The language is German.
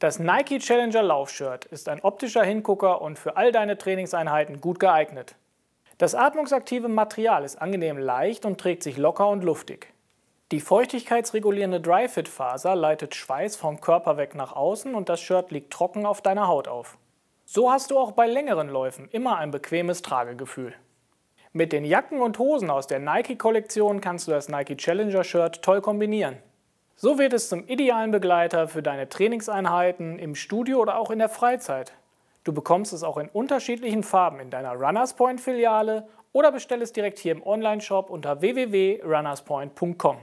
Das Nike Challenger Laufshirt ist ein optischer Hingucker und für all deine Trainingseinheiten gut geeignet. Das atmungsaktive Material ist angenehm leicht und trägt sich locker und luftig. Die feuchtigkeitsregulierende Dry-Fit-Faser leitet Schweiß vom Körper weg nach außen und das Shirt liegt trocken auf deiner Haut auf. So hast du auch bei längeren Läufen immer ein bequemes Tragegefühl. Mit den Jacken und Hosen aus der Nike-Kollektion kannst du das Nike Challenger Shirt toll kombinieren. So wird es zum idealen Begleiter für deine Trainingseinheiten im Studio oder auch in der Freizeit. Du bekommst es auch in unterschiedlichen Farben in deiner Runners Point Filiale oder bestell es direkt hier im Onlineshop unter www.runnerspoint.com.